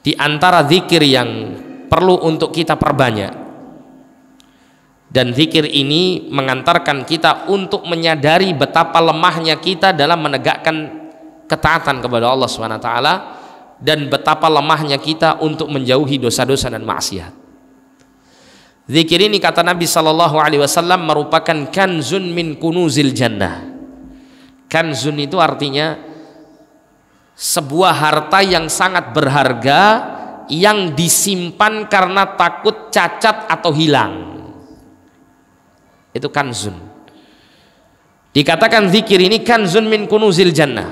di antara zikir yang perlu untuk kita perbanyak dan zikir ini mengantarkan kita untuk menyadari betapa lemahnya kita dalam menegakkan ketaatan kepada Allah Swt dan betapa lemahnya kita untuk menjauhi dosa-dosa dan maksiat. Zikir ini kata Nabi Shallallahu Alaihi Wasallam merupakan kanzun min kunuzil jannah. Kanzun itu artinya sebuah harta yang sangat berharga yang disimpan karena takut cacat atau hilang. Itu kanzun. Dikatakan zikir ini kanzun min kunuzil jannah.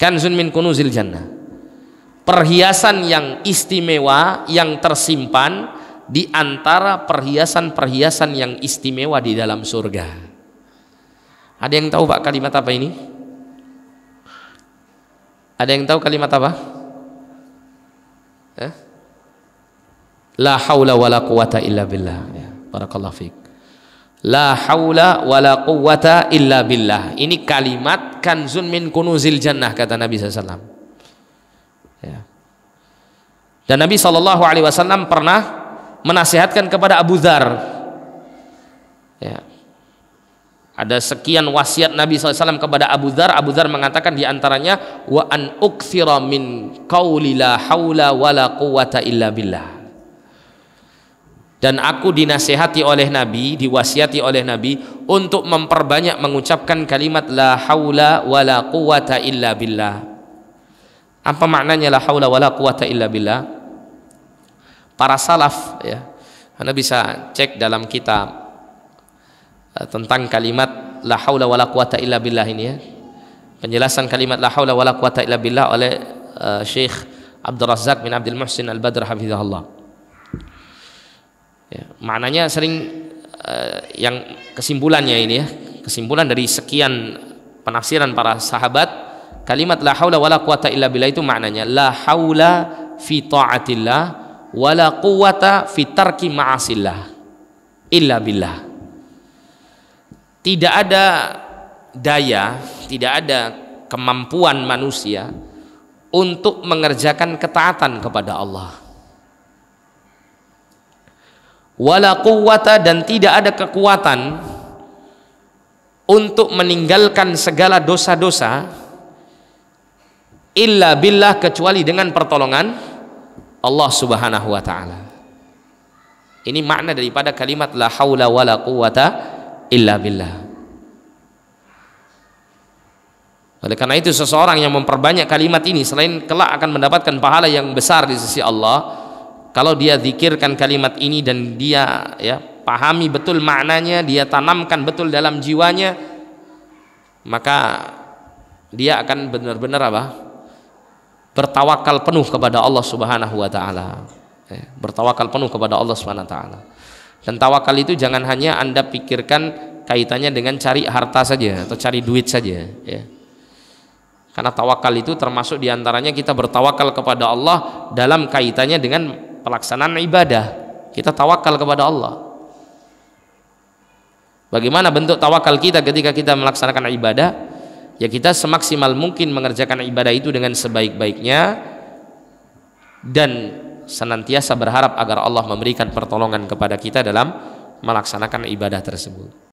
Kanzun min kunuzil jannah. Perhiasan yang istimewa yang tersimpan di antara perhiasan-perhiasan yang istimewa di dalam surga. Ada yang tahu Pak kalimat apa ini? Ada yang tahu kalimat apa? Eh? La haula la quwata illa billah. Ya, barakallahu fiik. La haula la quwata illa billah. Ini kalimat kanzun min kunuzil jannah kata Nabi SAW. Ya. Dan Nabi Sallallahu Alaihi Wasallam pernah menasihatkan kepada Abu Dhar. Ya. Ada sekian wasiat Nabi SAW kepada Abu Dhar. Abu Dhar mengatakan diantaranya wa an uksira min qawli la hawla wa la quwata illa billah. Dan aku dinasehati oleh Nabi, diwasiati oleh Nabi untuk memperbanyak mengucapkan kalimat la haula wa la quwata illa billah. Apa maknanya la haula wa la quwata illa billah? Para salaf ya. Anda bisa cek dalam kitab Eh, tentang kalimat la haula wala quwata illa billah ini ya. Penjelasan kalimat la haula wala quwata illa billah oleh uh, eh, Syekh Abdul Razak bin Abdul Muhsin Al-Badr hafizahullah. Ya, maknanya sering uh, yang kesimpulannya ini ya, kesimpulan dari sekian penafsiran para sahabat kalimat la haula wala quwata illa billah itu maknanya la haula fi taatillah wala quwata fi tarki ma'asillah illa billah tidak ada daya, tidak ada kemampuan manusia untuk mengerjakan ketaatan kepada Allah. Wala quwwata dan tidak ada kekuatan untuk meninggalkan segala dosa-dosa illa billah kecuali dengan pertolongan Allah Subhanahu wa taala. Ini makna daripada kalimat la haula wala quwwata illa billah oleh karena itu seseorang yang memperbanyak kalimat ini selain kelak akan mendapatkan pahala yang besar di sisi Allah kalau dia zikirkan kalimat ini dan dia ya pahami betul maknanya dia tanamkan betul dalam jiwanya maka dia akan benar-benar apa bertawakal penuh kepada Allah Subhanahu wa taala ya, bertawakal penuh kepada Allah Subhanahu wa taala dan tawakal itu jangan hanya Anda pikirkan kaitannya dengan cari harta saja atau cari duit saja ya. Karena tawakal itu termasuk diantaranya kita bertawakal kepada Allah dalam kaitannya dengan pelaksanaan ibadah. Kita tawakal kepada Allah. Bagaimana bentuk tawakal kita ketika kita melaksanakan ibadah? Ya kita semaksimal mungkin mengerjakan ibadah itu dengan sebaik-baiknya dan senantiasa berharap agar Allah memberikan pertolongan kepada kita dalam melaksanakan ibadah tersebut.